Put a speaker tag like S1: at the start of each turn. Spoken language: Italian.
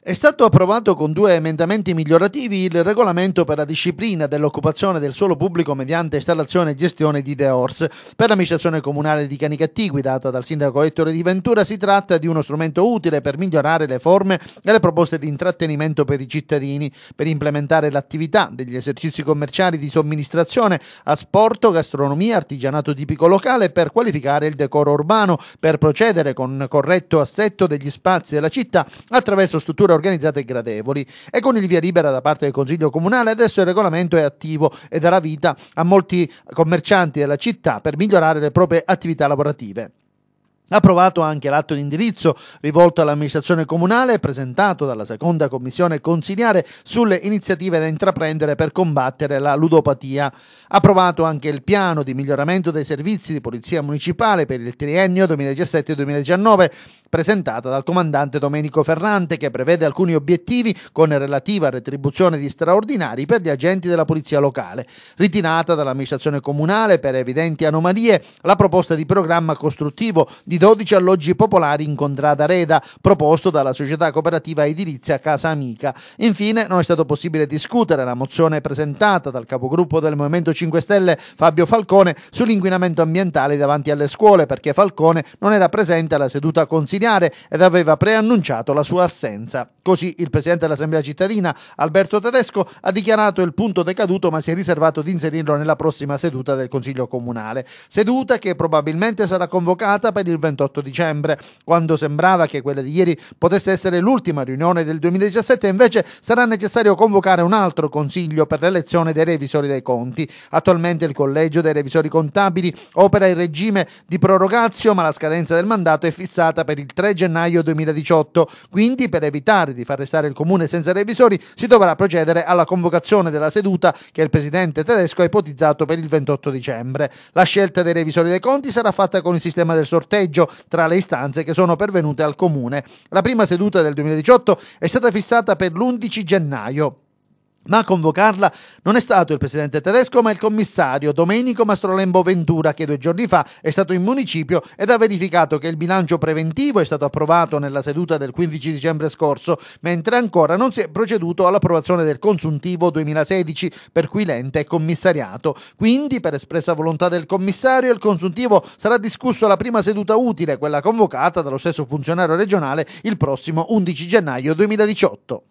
S1: È stato approvato con due emendamenti migliorativi il regolamento per la disciplina dell'occupazione del suolo pubblico mediante installazione e gestione di DEORS. Per l'amministrazione comunale di Canicattì, guidata dal sindaco Ettore Di Ventura, si tratta di uno strumento utile per migliorare le forme e le proposte di intrattenimento per i cittadini, per implementare l'attività degli esercizi commerciali di somministrazione a sporto, gastronomia, artigianato tipico locale, per qualificare il decoro urbano, per procedere con corretto assetto degli spazi della città attraverso strutture procedure organizzate e gradevoli e con il via libera da parte del Consiglio Comunale adesso il regolamento è attivo e darà vita a molti commercianti della città per migliorare le proprie attività lavorative. Approvato anche l'atto di indirizzo rivolto all'amministrazione comunale presentato dalla seconda commissione consigliare sulle iniziative da intraprendere per combattere la ludopatia. Approvato anche il piano di miglioramento dei servizi di polizia municipale per il triennio 2017-2019 presentata dal comandante Domenico Ferrante che prevede alcuni obiettivi con relativa retribuzione di straordinari per gli agenti della polizia locale. Ritirata dall'amministrazione comunale per evidenti anomalie la proposta di programma costruttivo di 12 alloggi popolari in contrada reda, proposto dalla società cooperativa edilizia Casa Amica. Infine non è stato possibile discutere la mozione presentata dal capogruppo del Movimento 5 Stelle Fabio Falcone sull'inquinamento ambientale davanti alle scuole, perché Falcone non era presente alla seduta consigliare ed aveva preannunciato la sua assenza. Così il presidente dell'Assemblea cittadina, Alberto Tedesco, ha dichiarato il punto decaduto ma si è riservato di inserirlo nella prossima seduta del Consiglio Comunale, seduta che probabilmente sarà convocata per il 28 dicembre. Quando sembrava che quella di ieri potesse essere l'ultima riunione del 2017, invece sarà necessario convocare un altro Consiglio per l'elezione dei revisori dei conti. Attualmente il Collegio dei Revisori Contabili opera in regime di prorogazio ma la scadenza del mandato è fissata per il 3 gennaio 2018, quindi per evitare di di far restare il comune senza revisori, si dovrà procedere alla convocazione della seduta che il presidente tedesco ha ipotizzato per il 28 dicembre. La scelta dei revisori dei conti sarà fatta con il sistema del sorteggio tra le istanze che sono pervenute al comune. La prima seduta del 2018 è stata fissata per l'11 gennaio. Ma a convocarla non è stato il presidente tedesco, ma il commissario Domenico Mastrolembo Ventura, che due giorni fa è stato in municipio ed ha verificato che il bilancio preventivo è stato approvato nella seduta del 15 dicembre scorso, mentre ancora non si è proceduto all'approvazione del consuntivo 2016, per cui l'ente è commissariato. Quindi, per espressa volontà del commissario, il consuntivo sarà discusso alla prima seduta utile, quella convocata dallo stesso funzionario regionale il prossimo 11 gennaio 2018.